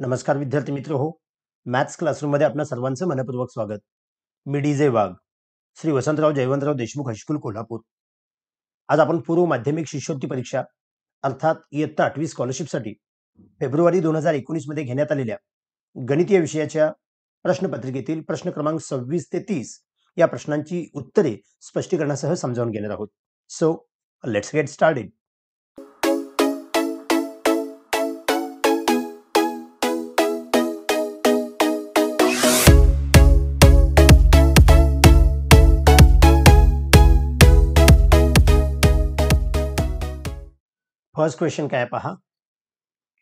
नमस्कार विद्यार्थी मित्र हो मॅथ्स क्लासरूममध्ये आपल्या सर्वांचं मनपूर्वक स्वागत मी D J Wagh Shri Vasantrao Jayvantrao Deshmukh high school Kolhapur आज आपण पूर्व माध्यमिक शिष्यवृत्ती परीक्षा अर्थात इयत्ता आठवी स्कॉलरशिपसाठी फेब्रुवारी दोन हजार एकोणीसमध्ये घेण्यात आलेल्या गणितीय विषयाच्या प्रश्नपत्रिकेतील प्रश्न क्रमांक सव्वीस ते तीस या प्रश्नांची उत्तरे स्पष्टीकरणासह समजावून घेणार आहोत so let's get started first question काय पहा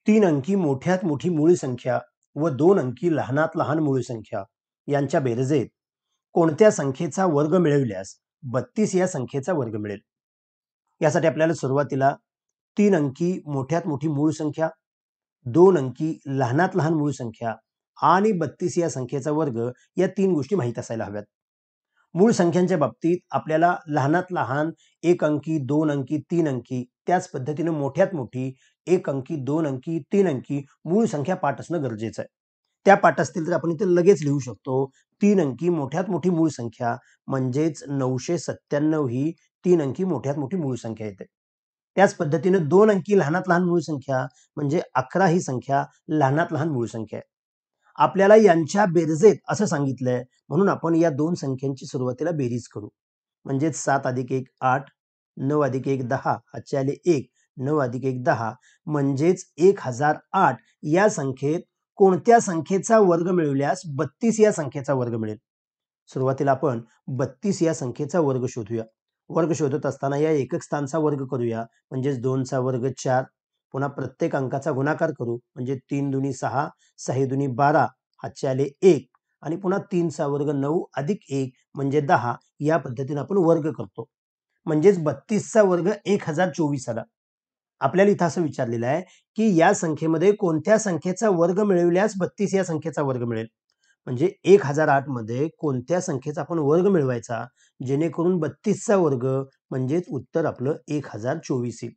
तीन अंकी मोठ्यात मोठी मूळ संख्या व दोन अंकी लहानात लहान मूळ संख्या यांच्या बेरजेत कोणत्या संख्येचा वर्ग मिळविल्यास बत्तीस या संख्येचा वर्ग मिळेल यासाठी आपल्याला सुरुवातीला तीन अंकी मोठ्यात मोठी मूळ संख्या दोन अंकी लहानात लहान मूळ संख्या आणि बत्तीस या संख्येचा वर्ग या तीन गोष्टी माहीत असायला हव्यात मूळ संख्यांच्या बाबतीत आपल्याला लहानात लहान एक अंकी दोन अंकी तीन अंकी त्याच पद्धतीने मोठ्यात मोठी एक अंकी दोन अंकी तीन अंकी मूळ संख्या पाठ असणं गरजेचं आहे त्या पाठ असतील तर आपण इथे लगेच लिहू शकतो तीन अंकी मोठ्यात मोठी मूळ संख्या म्हणजेच नऊशे सत्त्याण्णव ही तीन अंकी मोठ्यात मोठी मूळ संख्या येते त्याच पद्धतीने दोन अंकी लहानात लहान मूळ संख्या म्हणजे अकरा ही संख्या लहानात लहान मूळ संख्या आहे आपल्याला यांच्या बेरजेत असं सांगितलंय म्हणून आपण या दोन संख्यांची सुरुवातीला बेरीज करू म्हणजेच सात अधिक एक आठ नऊ अधिक एक दहा हातचे आले एक नऊ अधिक एक दहा म्हणजेच एक हजार आठ या संख्येत कोणत्या संख्येचा वर्ग मिळवल्यास बत्तीस या संख्येचा वर्ग मिळेल सुरुवातीला आपण बत्तीस या संख्येचा वर्ग शोधूया वर्ग शोधत असताना या एकक स्थानचा वर्ग करूया म्हणजेच दोनचा वर्ग चार पुन्हा प्रत्येक अंकाचा गुणाकार करू म्हणजे तीन दुनी सहा सहा दुनी बारा हातचे आले एक आणि पुन्हा तीनचा वर्ग नऊ अधिक एक म्हणजे दहा या पद्धतीने आपण वर्ग करतो म्हणजेच बत्तीसचा वर्ग एक हजार चोवीस आला आपल्याला इथं असं विचारलेलं आहे की या संख्येमध्ये कोणत्या संख्येचा वर्ग मिळविल्यास बत्तीस या संख्येचा वर्ग मिळेल म्हणजे एक हजार आठ मध्ये कोणत्या संख्येचा आपण वर्ग मिळवायचा जेणेकरून बत्तीसचा वर्ग म्हणजेच उत्तर आपलं एक हजार चोवीस येईल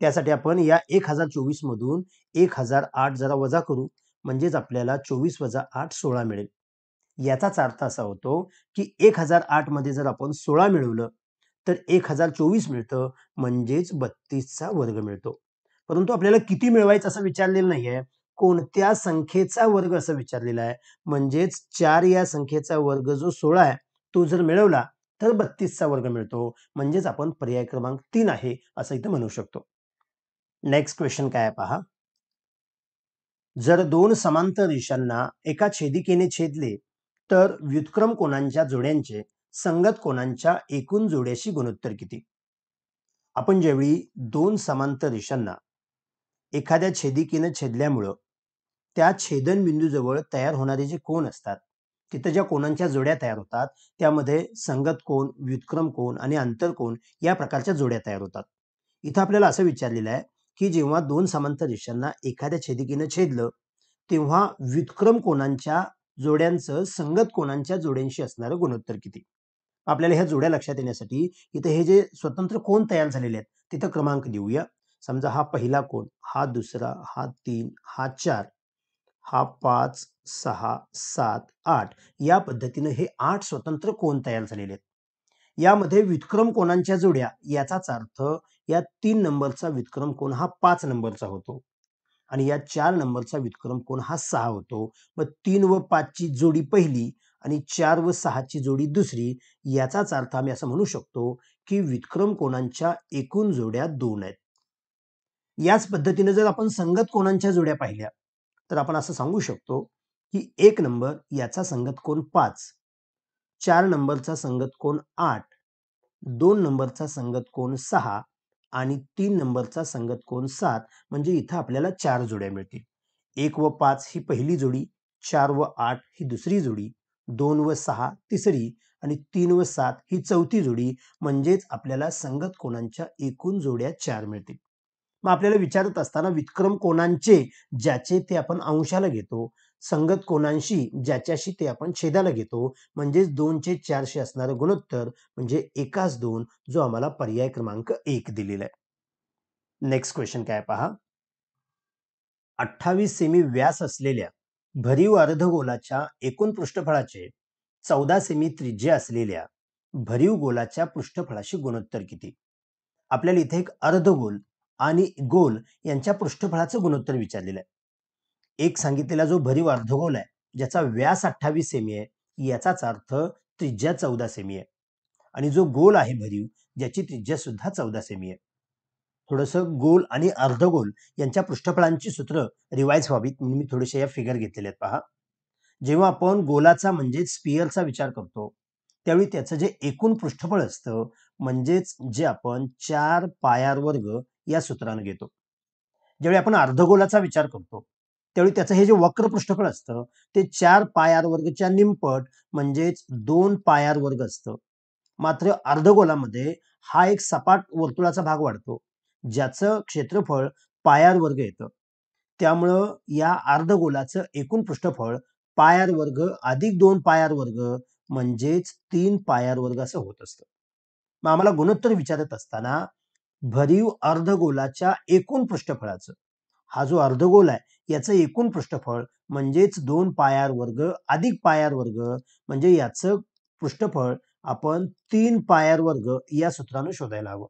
त्यासाठी आपण या एक हजार चोवीस मधून एक हजार आठ जरा वजा करू म्हणजेच आपल्याला चोवीस वजा आठ सोळा मिळेल याचाच अर्थ असा होतो की एक हजार आठ मध्ये जर आपण सोळा मिळवलं तर एक हजार चोवीस मिळतं म्हणजेच बत्तीसचा वर्ग मिळतो परंतु आपल्याला किती मिळवायचं असं विचारलेलं नाहीये कोणत्या संख्येचा वर्ग असं विचारलेला आहे म्हणजेच चार या संख्येचा वर्ग जो सोळा आहे तो जर मिळवला तर बत्तीसचा वर्ग मिळतो म्हणजेच आपण पर्याय क्रमांक तीन आहे असं इथं म्हणू शकतो नेक्स्ट क्वेश्चन काय आहे पहा जर दोन समांतर रेषांना एका छेदिकेने छेदले तर व्युत्क्रम कोणांच्या जोड्यांचे संगत कोणांच्या एकूण जोड्याशी गुणोत्तर किती आपण ज्यावेळी दोन समांतर रेषांना एखाद्या छेदिकेनं छेदल्यामुळं त्या छेदनबिंदूजवळ तयार होणारे जे कोण असतात तिथं ज्या कोणांच्या जोड्या तयार होतात त्यामध्ये संगत कोण व्युत्क्रम कोण आणि अंतर कोण या प्रकारच्या जोड्या तयार होतात इथं आपल्याला असं विचारलेलं आहे की जेव्हा दोन समांतर रेषांना एखाद्या छेदिकेनं छेदलं तेव्हा व्युत्क्रम कोणांच्या जोड्यांचं संगत कोणांच्या जोड्यांशी असणारं गुणोत्तर किती आपल्याला ह्या जोड्या लक्षात येण्यासाठी इथे हे जे स्वतंत्र कोण तयार झालेले आहेत तिथं क्रमांक देऊया समजा हा पहिला कोण हा दुसरा हा तीन हा चार हा पाच सहा सात आठ या पद्धतीनं हे आठ स्वतंत्र कोण तयार झालेले आहेत यामध्ये विक्रम कोणांच्या जोड्या याचाच अर्थ या तीन नंबरचा विक्रम कोण हा पाच नंबरचा होतो आणि या चार नंबरचा विक्रम कोण हा सहा होतो मग तीन व पाचची जोडी पहिली आणि चार व सहाची जोडी दुसरी याचाच अर्थ आम्ही असं म्हणू शकतो की विक्रम कोणांच्या एकूण जोड्या दोन आहेत याच पद्धतीने जर आपण संगत कोणांच्या जोड्या पाहिल्या तर आपण असं सांगू शकतो की एक नंबर याचा संगत कोण पाच चार नंबरचा संगत कोण आठ दोन नंबरचा संगत कोण सहा आणि तीन नंबरचा संगत कोण सात म्हणजे इथं आपल्याला चार जोड्या मिळतील एक व पाच ही पहिली जोडी चार व आठ ही दुसरी जोडी दोन व सहा तिसरी आणि तीन व सात ही चौथी जोडी म्हणजेच आपल्याला संगत कोणांच्या एकूण जोड्या चार मिळतील मग आपल्याला विचारत असताना विक्रम कोणांचे ज्याचे ते आपण अंशाला घेतो संगत कोणांशी ज्याच्याशी ते आपण छेदाला घेतो म्हणजेच दोनचे चारशे असणारं गुणोत्तर म्हणजे एकाच दोन जो आम्हाला पर्याय क्रमांक एक दिलेला आहे नेक्स्ट क्वेश्चन काय पहा अठ्ठावीस सेमी व्यास असलेल्या भरीव अर्धगोलाच्या एकूण पृष्ठफळाचे चौदा सेमी त्रिज्या असलेल्या भरीव गोलाच्या पृष्ठफळाशी गुणोत्तर किती आपल्याला इथे एक अर्धगोल आणि गोल यांच्या पृष्ठफळाचं गुणोत्तर विचारलेलं आहे एक सांगितलेला जो भरीव अर्धगोल आहे ज्याचा व्यास अठ्ठावीस सेमी आहे याचाच अर्थ त्रिज्या चौदा सेमी आहे आणि जो गोल आहे भरीव ज्याची त्रिज्या सुद्धा चौदा सेमी आहे थोडस गोल आणि अर्धगोल यांच्या पृष्ठफळांची सूत्र रिवाईज व्हावीत म्हणून मी थोडेसे या फिगर घेतलेले आहेत पहा जेव्हा आपण गोलाचा म्हणजे स्पियरचा विचार करतो त्यावेळी त्याचं जे एकूण पृष्ठफळ असतं म्हणजेच जे आपण चार पायार वर्ग या सूत्रानं घेतो ज्यावेळी आपण अर्धगोलाचा विचार करतो त्यावेळी त्याचं हे जे वक्र पृष्ठफळ असतं ते चार पायार वर्गच्या निमपट म्हणजेच दोन पायार वर्ग असतं मात्र अर्धगोलामध्ये हा एक सपाट वर्तुळाचा भाग वाढतो ज्याचं क्षेत्रफळ पायार वर्ग येतं त्यामुळं या अर्धगोलाचं एकूण पृष्ठफळ पायार वर्ग अधिक दोन पायार वर्ग म्हणजेच तीन पायार वर्ग असं होत असतं मग आम्हाला गुणोत्तर विचारत असताना भरीव अर्धगोलाच्या एकूण पृष्ठफळाचं हा जो अर्धगोल आहे याचं एकूण पृष्ठफळ म्हणजेच दोन पायार वर्ग अधिक पायार वर्ग म्हणजे याचं पृष्ठफळ आपण तीन पायार वर्ग या सूत्रानं शोधायला हवं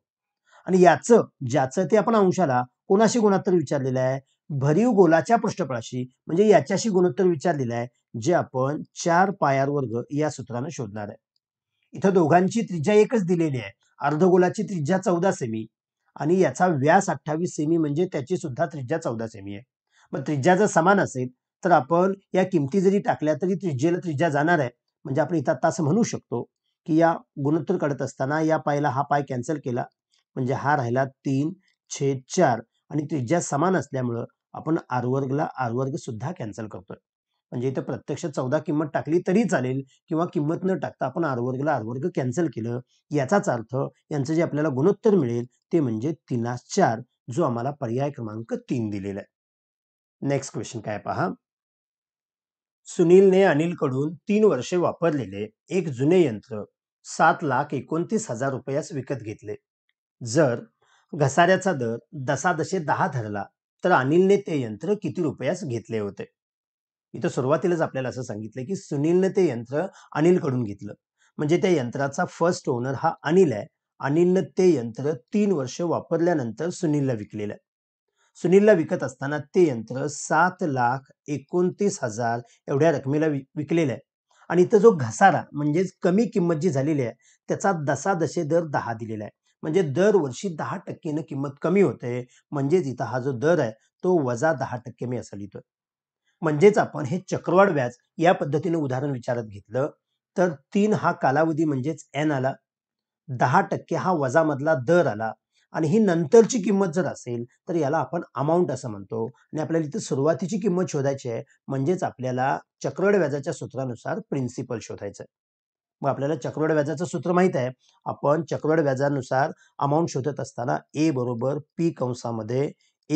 आणि याचं ज्याचं ते आपण अंशाला कोणाशी गुणोत्तर विचारलेलं आहे भरीव गोलाच्या पृष्ठफळाशी म्हणजे याच्याशी गुणोत्तर विचारलेलं आहे जे आपण चार पायार वर्ग या सूत्रानं शोधणार आहे इथं दोघांची त्रिज्या एकच दिलेली आहे अर्धगोलाची त्रिज्या चौदा सेमी आणि याचा व्यास अठ्ठावीस सेमी म्हणजे त्याची सुद्धा त्रिज्या चौदा सेमी आहे मग त्रिज्या जर समान असेल तर आपण या किमती जरी टाकल्या तरी त्रिज्येला त्रिज्या जाणार आहे म्हणजे आपण इथं आता असं म्हणू शकतो की या गुणोत्तर काढत असताना या पायला हा पाय कॅन्सल केला म्हणजे हा राहिला तीन छेद चार आणि त्रिज्या समान असल्यामुळं आपण आर वर्गला आर वर्ग सुद्धा कॅन्सल करतोय म्हणजे इथं प्रत्यक्ष चौदा किंमत टाकली तरी चालेल किंवा किंमत न टाकता आपण आर वर्गला आर कॅन्सल केलं याचाच अर्थ यांचं जे आपल्याला गुणोत्तर मिळेल ते म्हणजे तीनास चार जो आम्हाला पर्याय क्रमांक तीन दिलेला आहे नेक्स्ट क्वेश्चन काय पहा सुनीलने अनिलकडून तीन वर्षे वापरलेले एक जुने यंत्र सात लाख एकोणतीस हजार रुपयास विकत घेतले जर घसाऱ्याचा दर दसादशे दहा धरला तर अनिलने ते यंत्र किती रुपयास घेतले होते इथं सुरुवातीलाच आपल्याला असं सांगितलं की सुनीलने ते यंत्र अनिलकडून घेतलं म्हणजे त्या यंत्राचा फर्स्ट ओनर हा अनिल आहे अनिलने ते यंत्र तीन वर्ष वापरल्यानंतर सुनीलला विकलेलं आहे सुनीलला विकत असताना ते यंत्र सात लाख एकोणतीस हजार एवढ्या रकमेला विकलेलं आहे आणि इथं जो घसारा म्हणजेच कमी किंमत जी झालेली आहे त्याचा दसादशे दर दहा दिलेला आहे म्हणजे दरवर्षी दहा टक्केनं किंमत कमी होते म्हणजेच इथं हा जो दर आहे तो वजा दहा टक्के मी असा लिहितोय म्हणजेच आपण हे चक्रवाढ व्याज या पद्धतीने उदाहरण विचारात घेतलं तर तीन हा कालावधी म्हणजेच एन आला दहा टक्के हा मधला दर आला आणि ही नंतरची किंमत जर असेल तर याला आपण अमाऊंट असं म्हणतो आणि आपल्याला इथे सुरुवातीची किंमत शोधायची आहे म्हणजेच आपल्याला चक्रवाढ व्याजाच्या सूत्रानुसार प्रिन्सिपल शोधायचं मग आपल्याला चक्रवाढ व्याजाचं सूत्र माहीत आहे आपण चक्रवाढ व्याजानुसार अमाऊंट शोधत असताना ए बरोबर पी कंसामध्ये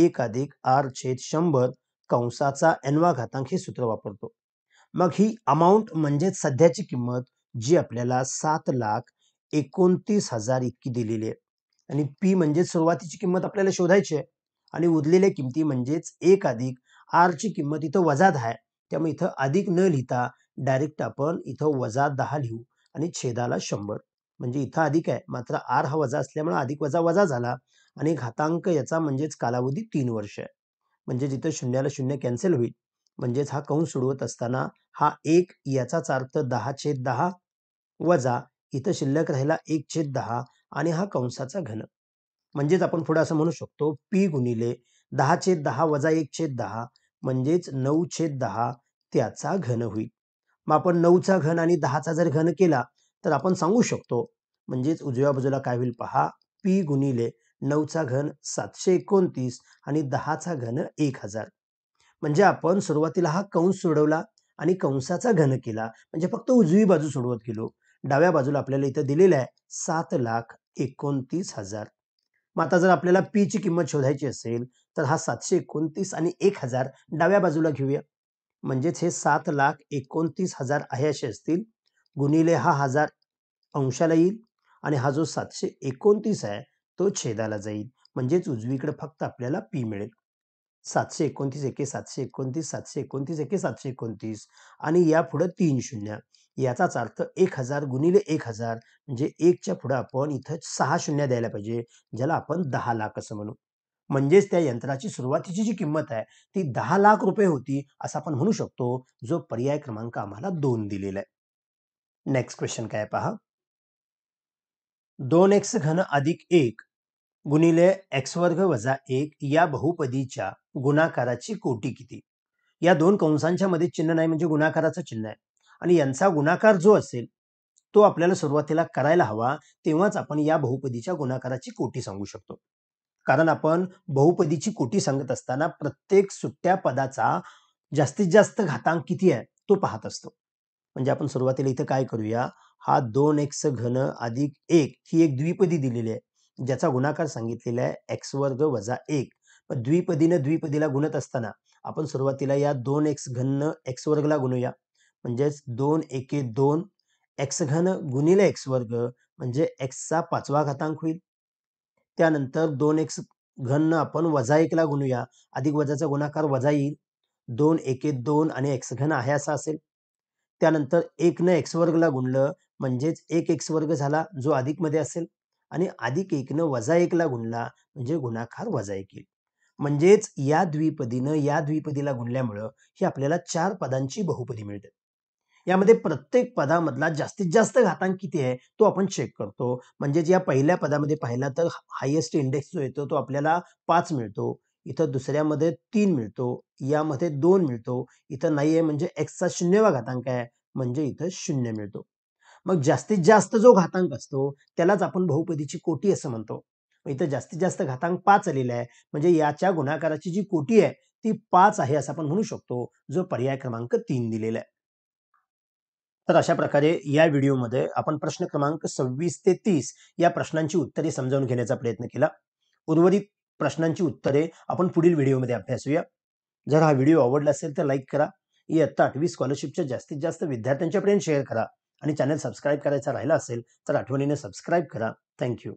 एक अधिक आर छेद शंभर कंसाचा एनवा घातांक हे सूत्र वापरतो मग ही अमाऊंट म्हणजेच सध्याची किंमत जी आपल्याला सात लाख एकोणतीस हजार इतकी दिलेली आहे आणि पी म्हणजे सुरुवातीची किंमत आपल्याला शोधायची आहे आणि उरलेल्या किमती म्हणजेच एक अधिक आरची किंमत इथं वजा दहा आहे त्यामुळे इथं अधिक न लिहिता डायरेक्ट आपण इथं वजा दहा लिहू आणि छेदाला शंभर म्हणजे इथं अधिक आहे मात्र आर हा वजा असल्यामुळे अधिक वजा वजा झाला आणि घातांक याचा म्हणजेच कालावधी तीन वर्ष आहे म्हणजे जिथं शून्याला शून्य कॅन्सल होईल म्हणजेच हा कंस सोडवत असताना हा एक याचाच अर्थ दहा छेद दहा वजा इथं शिल्लक राहिला एक छेद दहा आणि हा कंसाचा घन म्हणजेच आपण पुढे असं म्हणू शकतो पी गुणिले दहा छेद दहा वजा एक छेद दहा म्हणजेच नऊ छेद दहा त्याचा घन होईल मग आपण नऊचा घन आणि दहाचा जर घन केला तर आपण सांगू शकतो म्हणजेच उजव्या बाजूला काय होईल पहा पी गुणिले नऊचा घन सातशे एकोणतीस आणि दहाचा घन एक हजार म्हणजे आपण सुरुवातीला हा कंस सोडवला आणि कंसाचा घन केला म्हणजे फक्त उजवी बाजू सोडवत गेलो डाव्या बाजूला आपल्याला इथं दिलेलं आहे सात लाख एकोणतीस हजार मग आता जर आपल्याला पीची किंमत शोधायची असेल तर हा सातशे एकोणतीस आणि एक हजार डाव्या बाजूला घेऊया म्हणजेच हे सात लाख एकोणतीस हजार आहे असे असतील गुणिले हा हजार अंशाला येईल आणि हा जो सातशे एकोणतीस आहे तो छेदाला जाईल म्हणजेच उजवीकडे फक्त आपल्याला पी मिळेल सातशे एकोणतीस एके सातशे एकोणतीस सातशे एकोणतीस एके सातशे एकोणतीस आणि या पुढे तीन शून्य याचाच अर्थ एक हजार गुणिले एक हजार म्हणजे एकच्या पुढं आपण इथं सहा शून्य द्यायला पाहिजे ज्याला आपण दहा लाख असं म्हणू म्हणजेच त्या यंत्राची सुरुवातीची जी किंमत आहे ती दहा लाख रुपये होती असं आपण म्हणू शकतो जो पर्याय क्रमांक आम्हाला दोन दिलेला आहे नेक्स्ट क्वेश्चन काय पहा दोन एक्स घन अधिक एक गुणिले एक्स वर्ग वजा एक या बहुपदीच्या गुणाकाराची कोटी किती या दोन कंसांच्या मध्ये चिन्ह नाही म्हणजे गुणाकाराचं चिन्ह आहे आणि यांचा गुणाकार जो असेल तो आपल्याला सुरुवातीला करायला हवा तेव्हाच आपण या बहुपदीच्या गुणाकाराची कोटी सांगू शकतो कारण आपण बहुपदीची कोटी सांगत असताना प्रत्येक सुट्ट्या पदाचा जास्तीत जास्त घातांक किती आहे तो पाहत असतो म्हणजे आपण सुरुवातीला इथं काय करूया हा दोन एक्स घन अधिक एक ही एक द्विपदी दिलेली आहे ज्याचा गुणाकार सांगितलेला आहे एक्स वर्ग वजा एक पण द्विपदीनं द्विपदीला गुणत असताना आपण सुरुवातीला या दोन एक्स घन एक्स वर्गला गुणूया म्हणजेच दोन एके दोन एक्स घन गुणिले एक्स वर्ग म्हणजे एक्सचा पाचवा घातांक होईल त्यानंतर दोन एक्स घन आपण वजा एकला गुणूया अधिक वजाचा गुणाकार वजा येईल दोन एक दोन आणि एक्स घन आहे असा असेल त्यानंतर एकनं एक्स वर्गला गुणलं म्हणजेच एक एक्स वर्ग झाला जो अधिक मध्ये असेल आणि अधिक न वजा एकला गुणला म्हणजे गुणाकार वजा एक येईल म्हणजेच या द्विपदीनं या द्विपदीला गुणल्यामुळं ही आपल्याला चार पदांची बहुपदी मिळते यामध्ये प्रत्येक पदामधला जास्तीत जास्त घातांक किती आहे तो आपण चेक करतो म्हणजेच या पहिल्या पदामध्ये पाहिला तर हायेस्ट इंडेक्स जो येतो तो आपल्याला पाच मिळतो इथं दुसऱ्यामध्ये तीन मिळतो यामध्ये दोन मिळतो इथं नाही आहे म्हणजे एक्सचा शून्यवा घातांक आहे म्हणजे इथं शून्य मिळतो मग जास्तीत जास्त जो घातांक असतो त्यालाच आपण बहुपदीची कोटी असं म्हणतो इथं जास्तीत जास्त घातांक पाच आलेला आहे म्हणजे याच्या गुणाकाराची जी कोटी आहे ती पाच आहे असं आपण म्हणू शकतो जो पर्याय क्रमांक तीन दिलेला आहे तर अशा प्रकारे या व्हिडिओमध्ये आपण प्रश्न क्रमांक सव्वीस ते तीस या प्रश्नांची उत्तरे समजावून घेण्याचा प्रयत्न केला उर्वरित प्रश्नांची उत्तरे आपण पुढील व्हिडिओमध्ये अभ्यासूया जर हा व्हिडिओ आवडला असेल तर लाईक करा इयत्ता आठवी स्कॉलरशिपच्या जास्तीत जास्त विद्यार्थ्यांच्यापर्यंत शेअर करा आणि चॅनल सबस्क्राईब करायचा राहिला असेल तर आठवणीने सबस्क्राईब करा थँक्यू